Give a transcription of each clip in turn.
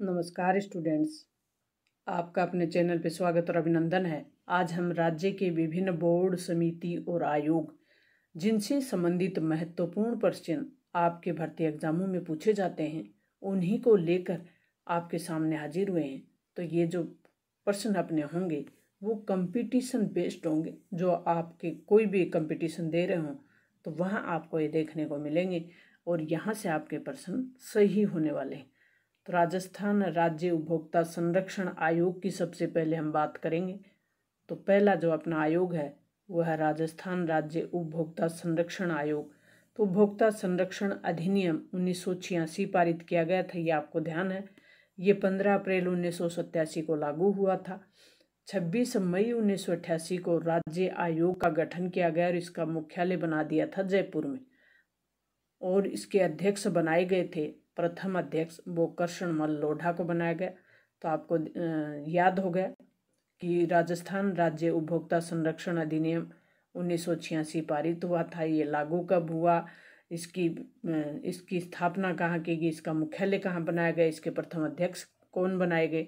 नमस्कार स्टूडेंट्स आपका अपने चैनल पर स्वागत और अभिनंदन है आज हम राज्य के विभिन्न बोर्ड समिति और आयोग जिनसे संबंधित महत्वपूर्ण प्रश्न आपके भर्ती एग्जामों में पूछे जाते हैं उन्हीं को लेकर आपके सामने हाजिर हुए हैं तो ये जो प्रश्न अपने होंगे वो कंपटीशन बेस्ड होंगे जो आपके कोई भी कंपटीशन दे रहे हों तो वहाँ आपको ये देखने को मिलेंगे और यहाँ से आपके प्रश्न सही होने वाले हैं तो राजस्थान राज्य उपभोक्ता संरक्षण आयोग की सबसे पहले हम बात करेंगे तो पहला जो अपना आयोग है वह है राजस्थान राज्य उपभोक्ता संरक्षण आयोग तो उपभोक्ता संरक्षण अधिनियम उन्नीस पारित किया गया था ये आपको ध्यान है ये 15 अप्रैल उन्नीस को लागू हुआ था 26 मई उन्नीस को राज्य आयोग का गठन किया गया और इसका मुख्यालय बना दिया था जयपुर में और इसके अध्यक्ष बनाए गए थे प्रथम अध्यक्ष वो कर्षण मल लोढ़ा को बनाया गया तो आपको याद हो गया कि राजस्थान राज्य उपभोक्ता संरक्षण अधिनियम उन्नीस पारित हुआ था ये लागू कब हुआ इसकी इसकी स्थापना कहाँ की गई इसका मुख्यालय कहाँ बनाया गया इसके प्रथम अध्यक्ष कौन बनाए गए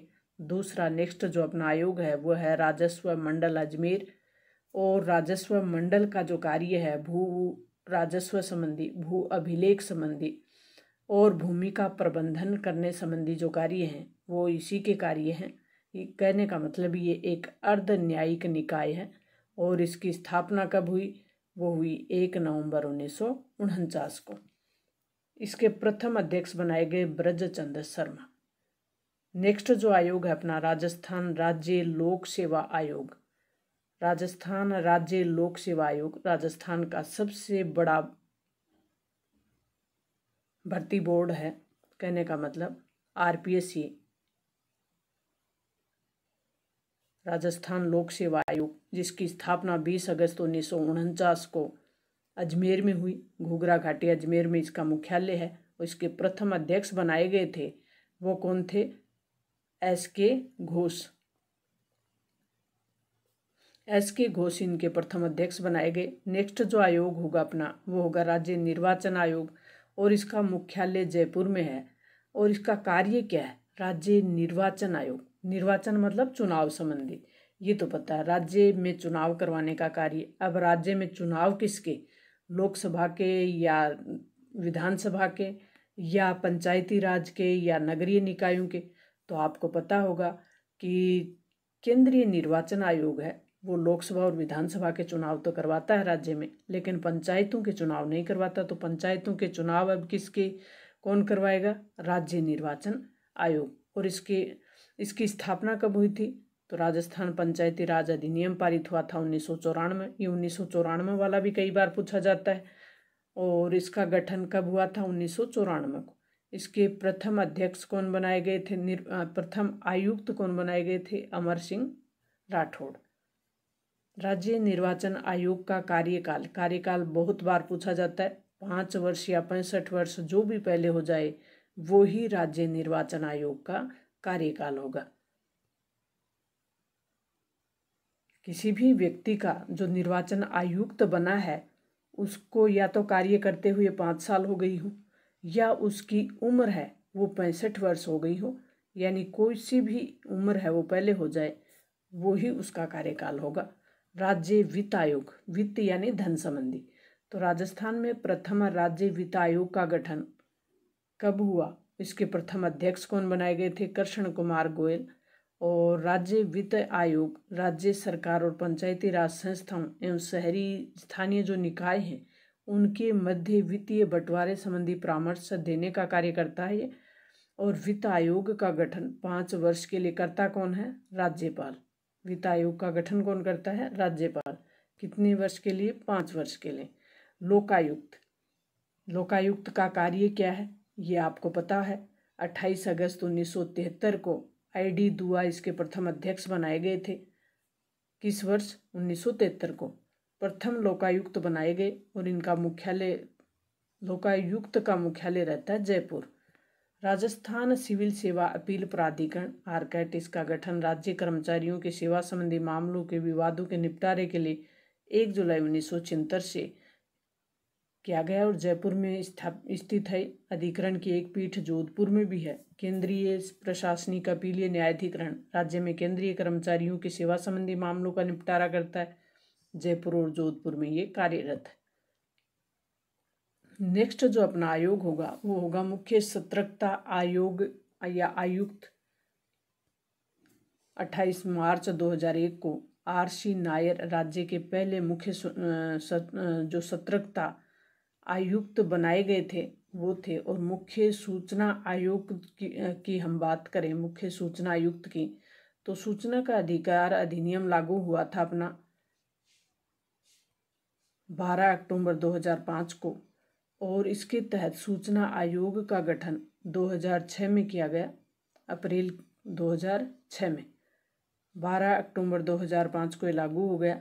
दूसरा नेक्स्ट जो अपना आयोग है वो है राजस्व मंडल अजमेर और राजस्व मंडल का जो कार्य है भू राजस्व संबंधी भू अभिलेख संबंधी और भूमि का प्रबंधन करने संबंधी जो कार्य हैं वो इसी के कार्य हैं कहने का मतलब ये एक अर्ध न्यायिक निकाय है और इसकी स्थापना कब हुई वो हुई एक नवंबर उन्नीस सौ उनचास को इसके प्रथम अध्यक्ष बनाए गए ब्रजचंद्र शर्मा नेक्स्ट जो आयोग है अपना राजस्थान राज्य लोक सेवा आयोग राजस्थान राज्य लोक सेवा आयोग राजस्थान का सबसे बड़ा भर्ती बोर्ड है कहने का मतलब आरपीएससी राजस्थान लोक सेवा आयोग जिसकी स्थापना 20 अगस्त उन्नीस को अजमेर में हुई घोघरा घाटी अजमेर में इसका मुख्यालय है और इसके प्रथम अध्यक्ष बनाए गए थे वो कौन थे एस के घोष एस के घोष इनके प्रथम अध्यक्ष बनाए गए नेक्स्ट जो आयोग होगा अपना वो होगा राज्य निर्वाचन आयोग और इसका मुख्यालय जयपुर में है और इसका कार्य क्या है राज्य निर्वाचन आयोग निर्वाचन मतलब चुनाव संबंधी ये तो पता है राज्य में चुनाव करवाने का कार्य अब राज्य में चुनाव किसके लोकसभा के या विधानसभा के या पंचायती राज के या नगरीय निकायों के तो आपको पता होगा कि केंद्रीय निर्वाचन आयोग है वो लोकसभा और विधानसभा के चुनाव तो करवाता है राज्य में लेकिन पंचायतों के चुनाव नहीं करवाता तो पंचायतों के चुनाव अब किसके कौन करवाएगा राज्य निर्वाचन आयोग और इसके इसकी स्थापना कब हुई थी तो राजस्थान पंचायती राज अधिनियम पारित हुआ था उन्नीस सौ चौरानवे ये उन्नीस सौ चौरानवे वाला भी कई बार पूछा जाता है और इसका गठन कब हुआ था उन्नीस सौ चौरानवे को इसके प्रथम अध्यक्ष कौन बनाए गए थे प्रथम आयुक्त कौन बनाए गए थे अमर सिंह राठौड़ राज्य निर्वाचन आयोग का कार्यकाल कार्यकाल बहुत बार पूछा जाता है पाँच वर्ष या पैंसठ वर्ष जो भी पहले हो जाए वो ही राज्य निर्वाचन आयोग का कार्यकाल होगा किसी भी व्यक्ति का जो निर्वाचन आयुक्त बना है उसको या तो कार्य करते हुए पाँच साल हो गई हो या उसकी उम्र है वो पैंसठ वर्ष हो गई हो यानी कोई सी भी उम्र है वो पहले हो जाए वो ही उसका कार्यकाल होगा राज्य वित्त आयोग वित्त यानी धन संबंधी तो राजस्थान में प्रथम राज्य वित्त आयोग का गठन कब हुआ इसके प्रथम अध्यक्ष कौन बनाए गए थे कृष्ण कुमार गोयल और राज्य वित्त आयोग राज्य सरकार और पंचायती राज संस्थाओं एवं शहरी स्थानीय जो निकाय हैं उनके मध्य वित्तीय बंटवारे संबंधी परामर्श देने का कार्य करता है और वित्त आयोग का गठन पाँच वर्ष के लिए करता कौन है राज्यपाल वित्त आयोग का गठन कौन करता है राज्यपाल कितने वर्ष के लिए पाँच वर्ष के लिए लोकायुक्त लोकायुक्त का कार्य क्या है ये आपको पता है 28 अगस्त उन्नीस को आईडी दुआ इसके प्रथम अध्यक्ष बनाए गए थे किस वर्ष उन्नीस को प्रथम लोकायुक्त बनाए गए और इनका मुख्यालय लोकायुक्त का मुख्यालय रहता है जयपुर राजस्थान सिविल सेवा अपील प्राधिकरण आरकैट इसका गठन राज्य कर्मचारियों के सेवा संबंधी मामलों के विवादों के निपटारे के लिए एक जुलाई उन्नीस से किया गया और जयपुर में स्थित है अधिकरण की एक पीठ जोधपुर में भी है केंद्रीय प्रशासनिक अपीलीय न्यायाधिकरण राज्य में केंद्रीय कर्मचारियों की सेवा संबंधी मामलों का निपटारा करता है जयपुर और जोधपुर में ये कार्यरत है नेक्स्ट जो अपना आयोग होगा वो होगा मुख्य सतर्कता आयोग या आयुक्त 28 मार्च 2001 को आर सी नायर राज्य के पहले मुख्य जो सतर्कता आयुक्त बनाए गए थे वो थे और मुख्य सूचना आयोग की, की हम बात करें मुख्य सूचना आयुक्त की तो सूचना का अधिकार अधिनियम लागू हुआ था अपना 12 अक्टूबर 2005 को और इसके तहत सूचना आयोग का गठन 2006 में किया गया अप्रैल 2006 में 12 अक्टूबर 2005 को लागू हो गया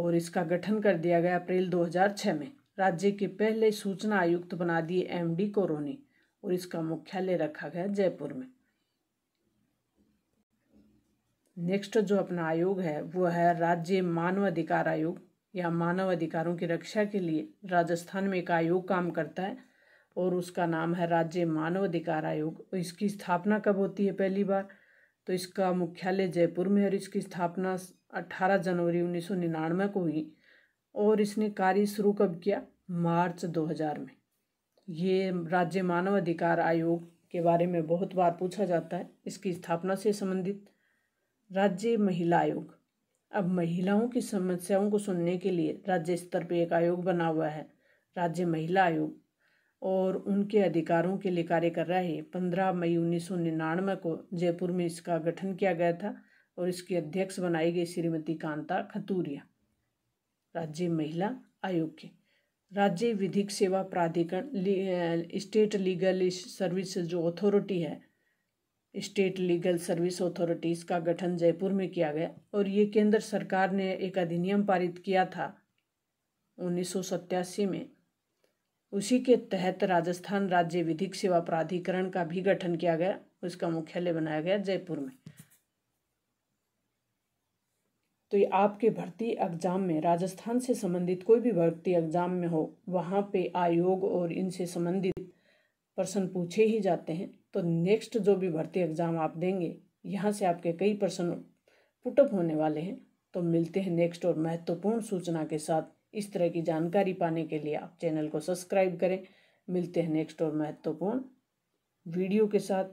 और इसका गठन कर दिया गया अप्रैल 2006 में राज्य के पहले सूचना आयुक्त बना दिए एम डी कोरोनी और इसका मुख्यालय रखा गया जयपुर में नेक्स्ट जो अपना आयोग है वो है राज्य मानव अधिकार आयोग या मानव अधिकारों की रक्षा के लिए राजस्थान में एक आयोग काम करता है और उसका नाम है राज्य मानव अधिकार आयोग इसकी स्थापना कब होती है पहली बार तो इसका मुख्यालय जयपुर में और इसकी स्थापना 18 जनवरी 1999 को हुई और इसने कार्य शुरू कब किया मार्च 2000 में ये राज्य मानव अधिकार आयोग के बारे में बहुत बार पूछा जाता है इसकी स्थापना से संबंधित राज्य महिला आयोग अब महिलाओं की समस्याओं को सुनने के लिए राज्य स्तर पर एक आयोग बना हुआ है राज्य महिला आयोग और उनके अधिकारों के लिए कार्य कर रहा है पंद्रह मई उन्नीस सौ निन्यानवे को जयपुर में इसका गठन किया गया था और इसकी अध्यक्ष बनाई गई श्रीमती कांता खतूरिया राज्य महिला आयोग के राज्य विधिक सेवा प्राधिकरण स्टेट लीगल सर्विस जो अथॉरिटी है स्टेट लीगल सर्विस अथॉरिटीज़ का गठन जयपुर में किया गया और ये केंद्र सरकार ने एक अधिनियम पारित किया था उन्नीस में उसी के तहत राजस्थान राज्य विधिक सेवा प्राधिकरण का भी गठन किया गया उसका मुख्यालय बनाया गया जयपुर में तो ये आपके भर्ती एग्जाम में राजस्थान से संबंधित कोई भी भर्ती एग्जाम में हो वहाँ पे आयोग और इनसे संबंधित प्रश्न पूछे ही जाते हैं तो नेक्स्ट जो भी भर्ती एग्ज़ाम आप देंगे यहाँ से आपके कई प्रश्न पुटअप होने वाले हैं तो मिलते हैं नेक्स्ट और महत्वपूर्ण सूचना के साथ इस तरह की जानकारी पाने के लिए आप चैनल को सब्सक्राइब करें मिलते हैं नेक्स्ट और महत्वपूर्ण वीडियो के साथ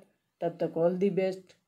तब तक ऑल दी बेस्ट